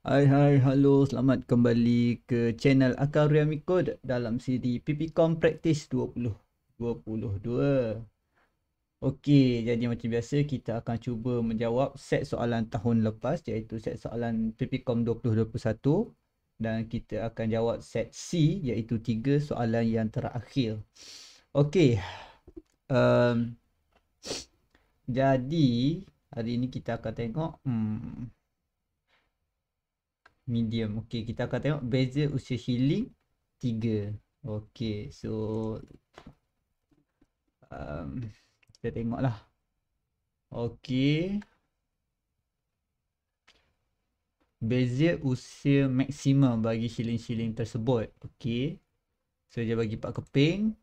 Hai hai halo selamat kembali ke channel Akaria Mikod dalam siri PPCOM Practice 2022. Okey, jadi macam biasa kita akan cuba menjawab set soalan tahun lepas iaitu set soalan PPCOM 2021 dan kita akan jawab set C iaitu tiga soalan yang terakhir. Okey. Um, jadi hari ini kita akan tengok hmm, medium. Okey, kita akan tengok beza usia healing 3. Okey, so um, kita tengoklah. Okey. Beza usia maksimum bagi healing-healing tersebut. Okey. So dia bagi 4 keping.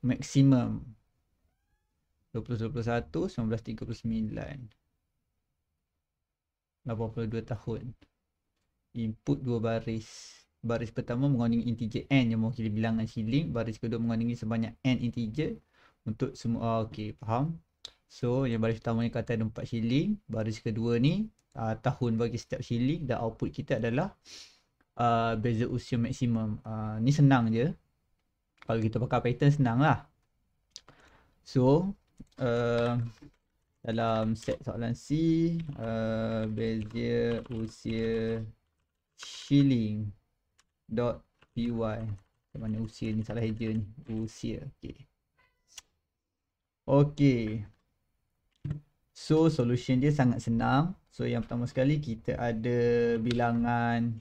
Maksimum 2021 1939. 82 tahun input dua baris baris pertama mengandungi integer n yang mewakili bilangan siling baris kedua mengandungi sebanyak n integer untuk semua ah, okey faham so yang baris pertama ni kata ada empat siling baris kedua ni ah, tahun bagi setiap siling dan output kita adalah ah, beza usia maksimum ah, ni senang je kalau kita pakai python senang lah so Uh, dalam set soalan C uh, bezier usia shilling dot py macam mana usia ni salah eja ni usia Okay. okey so solution dia sangat senang so yang pertama sekali kita ada bilangan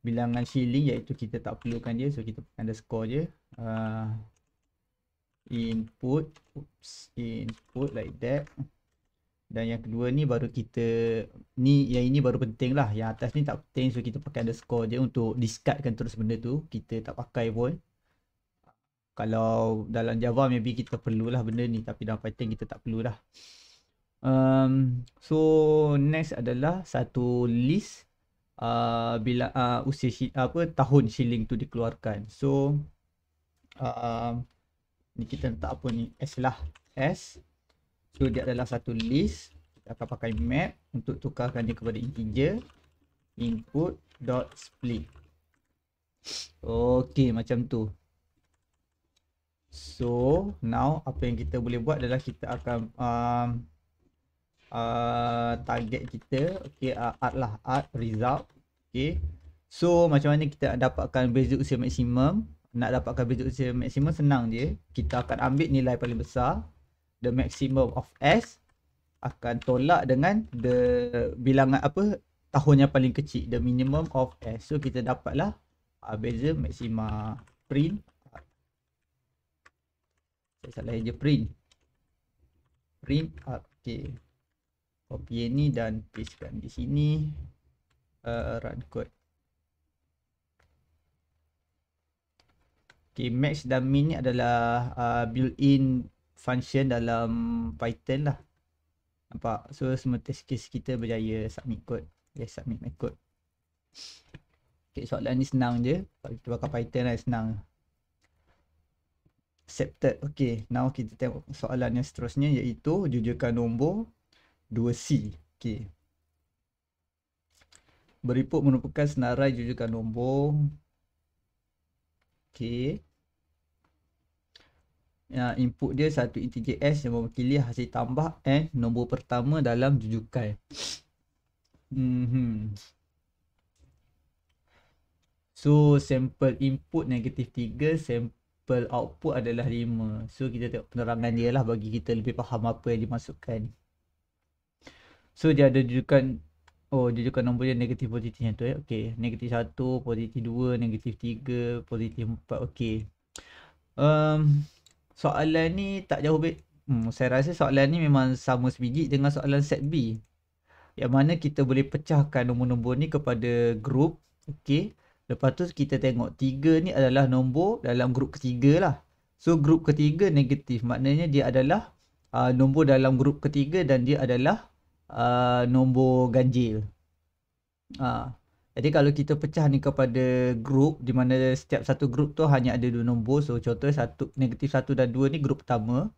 bilangan shilling iaitu kita tak perlukan dia so kita underscore je uh, input oops, input like that dan yang kedua ni baru kita ni yang ini baru penting lah yang atas ni tak penting so kita pakai underscore je untuk discardkan terus benda tu kita tak pakai pun kalau dalam java maybe kita perlulah benda ni tapi dalam python kita tak perlulah um, so next adalah satu list uh, bila uh, usia apa tahun shilling tu dikeluarkan so uh, ni kita letak apa ni S lah S so dia adalah satu list kita akan pakai map untuk tukarkan dia kepada integer input dot split ok macam tu so now apa yang kita boleh buat adalah kita akan um, uh, target kita ok uh, art lah art result ok so macam mana kita dapatkan basic usia maksimum nak dapatkan frekuensi maksimum senang je kita akan ambil nilai paling besar the maximum of s akan tolak dengan the bilangan apa tahun yang paling kecil the minimum of s so kita dapatlah uh, beza maksima print saya salah je print print up okay. copy ni dan paste kan di sini uh, run code Okay, max dan min ni adalah uh, built-in function dalam Python lah. Nampak? So, semua test case kita berjaya submit code. Yes, submit my code. Okay, soalan ni senang je. Kalau kita pakai Python lah, senang. Accepted. Okay, now kita tengok soalan yang seterusnya iaitu jujurkan nombor 2C. Okay. Beriput merupakan senarai jujurkan nombor Okay. Ya input dia satu integer s yang mewakili hasil tambah n nombor pertama dalam jujukan. Mm-hmm. So sample input negatif 3, sample output adalah 5. So kita tengok penerangan dia lah bagi kita lebih faham apa yang dimasukkan. So dia ada jujukan Oh, dia juga nombor dia negatif positif yang tu eh. Okay. Negatif 1, positif 2, negatif 3, positif 4. Okay. Um, soalan ni tak jauh beza. Hmm, saya rasa soalan ni memang sama sebiji dengan soalan set B. Yang mana kita boleh pecahkan nombor-nombor ni kepada grup. Okay. Lepas tu kita tengok tiga ni adalah nombor dalam grup ketiga lah. So grup ketiga negatif. Maknanya dia adalah uh, nombor dalam grup ketiga dan dia adalah uh, nombor ganjil. Uh, jadi kalau kita pecah ni kepada grup di mana setiap satu grup tu hanya ada dua nombor. So contoh satu negatif satu dan dua ni grup pertama.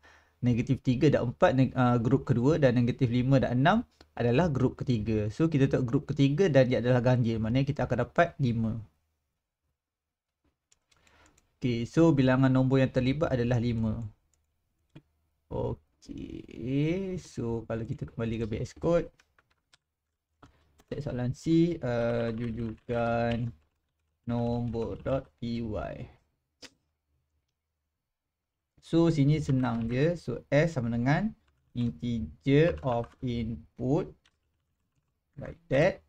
Negatif tiga dan empat uh, ah, grup kedua dan negatif lima dan enam adalah grup ketiga. So kita tengok grup ketiga dan dia adalah ganjil. Maknanya kita akan dapat lima. Okay, so bilangan nombor yang terlibat adalah lima. Okay, so kalau kita kembali ke VS Code set soalan C uh, jujukan nombor.py So sini senang je so S sama dengan integer of input like that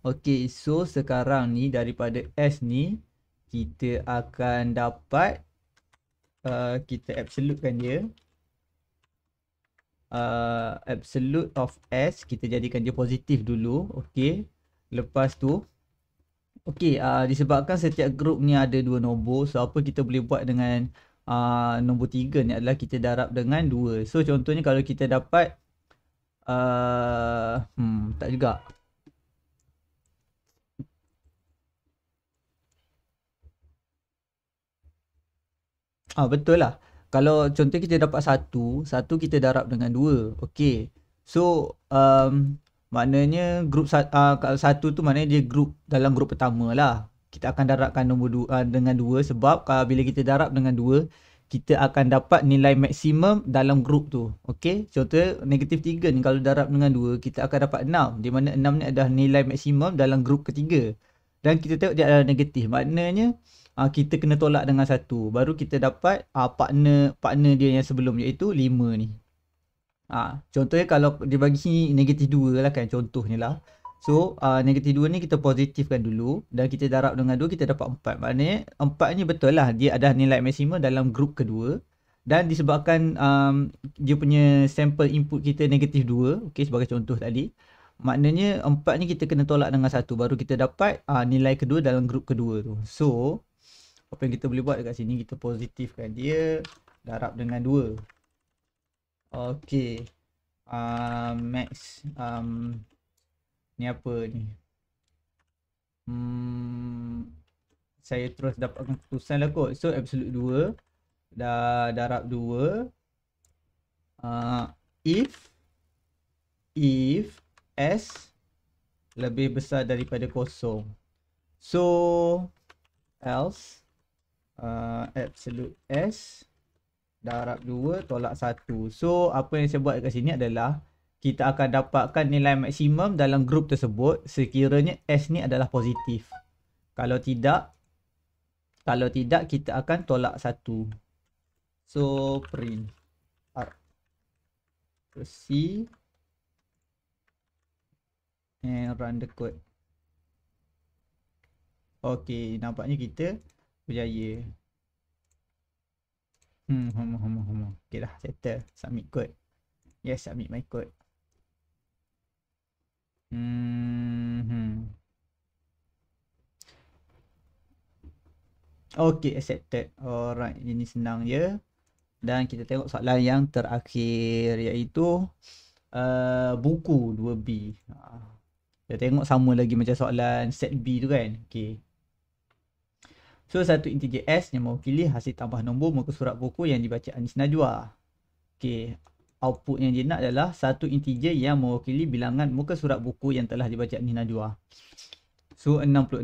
Okay so sekarang ni daripada S ni kita akan dapat uh, kita absolute kan dia uh, absolute of s kita jadikan dia positif dulu okey lepas tu okey uh, disebabkan setiap group ni ada dua nombor so apa kita boleh buat dengan uh, nombor tiga ni adalah kita darab dengan dua. so contohnya kalau kita dapat uh, hmm tak juga Ah betul lah kalau contoh kita dapat satu, satu kita darab dengan dua. Okay. So, um, maknanya group uh, satu tu maknanya dia grup dalam grup pertama lah. Kita akan darabkan nombor dua, uh, dengan dua sebab kalau uh, bila kita darab dengan dua, kita akan dapat nilai maksimum dalam grup tu. Okay. Contoh negatif tiga ni kalau darab dengan dua, kita akan dapat enam. Di mana enam ni adalah nilai maksimum dalam grup ketiga dan kita tengok dia adalah negatif maknanya uh, kita kena tolak dengan satu baru kita dapat uh, partner partner dia yang sebelum iaitu lima ni ha, contohnya kalau dia bagi sini negatif 2 lah kan ni lah so uh, negatif 2 ni kita positifkan dulu dan kita darab dengan 2 kita dapat 4 maknanya 4 ni betul lah dia ada nilai maksimum dalam grup kedua dan disebabkan um, dia punya sample input kita negatif 2 okay, sebagai contoh tadi maknanya empat ni kita kena tolak dengan satu baru kita dapat uh, nilai kedua dalam grup kedua tu so apa yang kita boleh buat dekat sini kita positifkan dia darab dengan dua Okay, uh, ah, max um, ni apa ni hmm, saya terus dapatkan keputusan lah kot so absolute dua dah darab dua uh, if if S lebih besar daripada kosong. So, else uh, absolute S darab 2 tolak 1. So, apa yang saya buat kat sini adalah kita akan dapatkan nilai maksimum dalam grup tersebut sekiranya S ni adalah positif. Kalau tidak, kalau tidak kita akan tolak 1. So, print. Terus C and run the code Okay, nampaknya kita berjaya Hmm, hmm, hmm, hmm. Okay dah, settle. Submit code. Yes, submit my code. Hmm, hmm. Okay, accepted. Alright, ini senang je. Dan kita tengok soalan yang terakhir iaitu uh, buku 2B. Uh, ah. Kita tengok sama lagi macam soalan set B tu kan. Okay. So satu integer S yang mau pilih hasil tambah nombor muka surat buku yang dibaca Anis Najwa. Okay. Output yang dia nak adalah satu integer yang mewakili bilangan muka surat buku yang telah dibaca Anis Najwa. So 66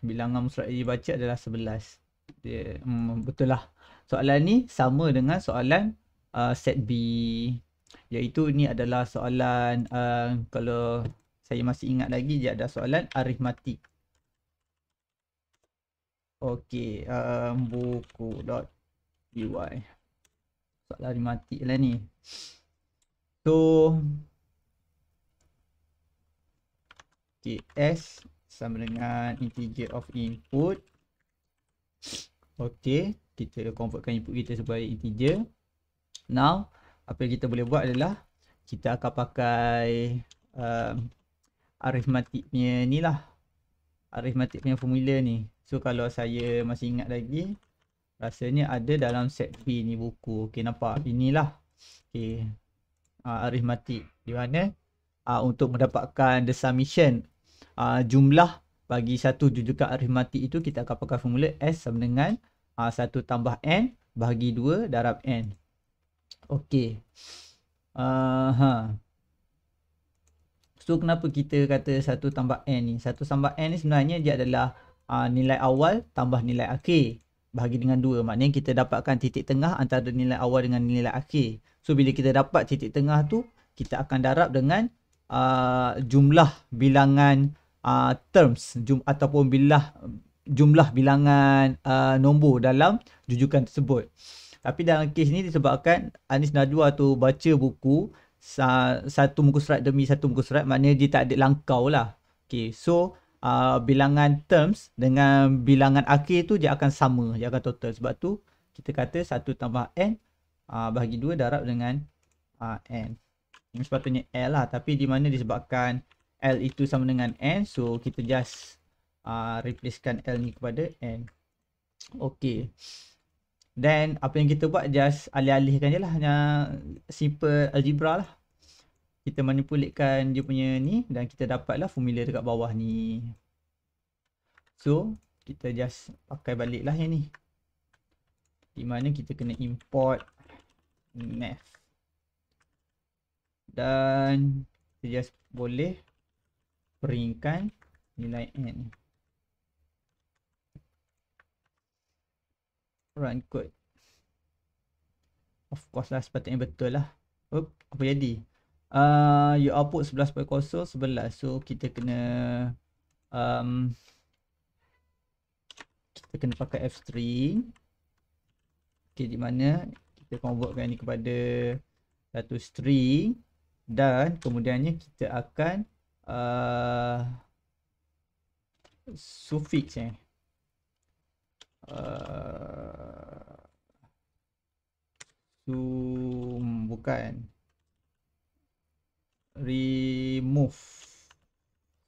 bilangan muka surat yang dibaca adalah 11. Dia, hmm, betul lah. Soalan ni sama dengan soalan uh, set B. Iaitu ni adalah soalan uh, kalau saya masih ingat lagi dia ada soalan arithmetik. Okey, um, buku dot buku.py. Soalan arithmetik lah ni. So Okay, sama dengan integer of input. Okey, kita convertkan input kita sebagai integer. Now, apa yang kita boleh buat adalah kita akan pakai um, arithmetic punya ni lah arithmetic punya formula ni so kalau saya masih ingat lagi rasanya ada dalam set B ni buku okey nampak inilah okey uh, ah, arithmetic di mana uh, untuk mendapatkan the summation uh, jumlah bagi satu jujukan arithmetik itu kita akan pakai formula S sama dengan uh, 1 tambah N bahagi 2 darab N. Okey. Uh, So kenapa kita kata satu tambah N ni? 1 tambah N ni sebenarnya dia adalah uh, nilai awal tambah nilai akhir bahagi dengan dua Maknanya kita dapatkan titik tengah antara nilai awal dengan nilai akhir. So bila kita dapat titik tengah tu, kita akan darab dengan uh, jumlah bilangan uh, terms jum, ataupun bilah, jumlah bilangan uh, nombor dalam jujukan tersebut. Tapi dalam kes ni disebabkan Anis Najwa tu baca buku sa, satu muka surat demi satu muka surat maknanya dia tak ada langkau lah. Okay, so uh, bilangan terms dengan bilangan akhir tu dia akan sama, dia akan total. Sebab tu kita kata satu tambah n uh, bahagi dua darab dengan uh, n. Ini sepatutnya l lah tapi di mana disebabkan l itu sama dengan n so kita just uh, replacekan l ni kepada n. Okay. Then apa yang kita buat just alih-alihkan je lah hanya simple algebra lah. Kita manipulatekan dia punya ni dan kita dapat lah formula dekat bawah ni. So kita just pakai balik lah yang ni. Di mana kita kena import math. Dan kita just boleh peringkan nilai N run code of course lah sepatutnya betul lah Oop, apa jadi uh, you output 11.0 11 so kita kena um, kita kena pakai f string okay, di mana kita convertkan ni kepada satu string dan kemudiannya kita akan uh, suffix eh uh, zoom mm, bukan remove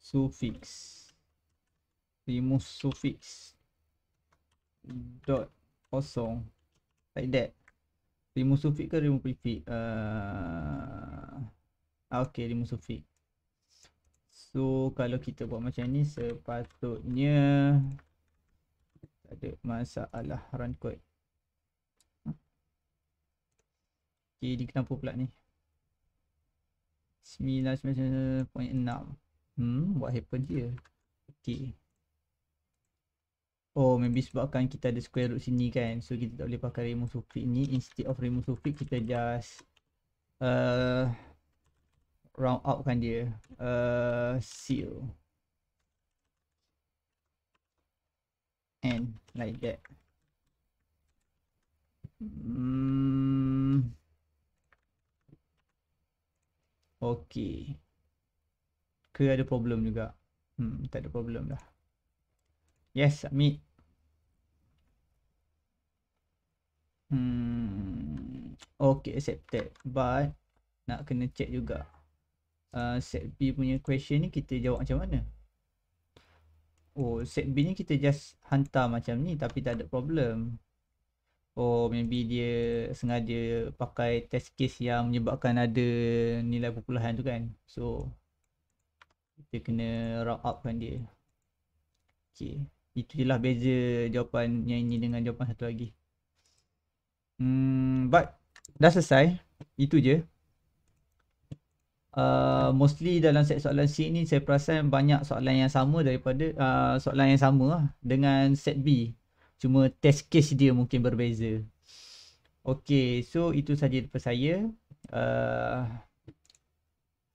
suffix remove suffix dot kosong like that remove suffix ke remove prefix uh, ah, okay remove suffix so kalau kita buat macam ni sepatutnya ada masalah run code Okay, di kenapa pula ni? 99.6 Hmm, what happened here? Okay Oh, maybe sebabkan kita ada square root sini kan So, kita tak boleh pakai remove sufik ni Instead of remove sufik, kita just uh, Round up kan dia uh, Seal And like that Hmm Okay. Ke ada problem juga. Hmm, tak ada problem dah. Yes, submit. Hmm, okay, accepted. But, nak kena check juga. Uh, set B punya question ni kita jawab macam mana? Oh, set B ni kita just hantar macam ni tapi tak ada problem oh maybe dia sengaja pakai test case yang menyebabkan ada nilai perpuluhan tu kan so kita kena round up kan dia okey itu jelah beza jawapan yang ini dengan jawapan satu lagi hmm but dah selesai itu je Uh, mostly dalam set soalan C ni saya perasan banyak soalan yang sama daripada uh, soalan yang sama lah dengan set B Cuma test case dia mungkin berbeza. Okay, so itu sahaja daripada saya. Uh,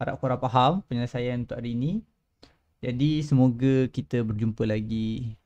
harap korang faham penyelesaian untuk hari ini. Jadi semoga kita berjumpa lagi.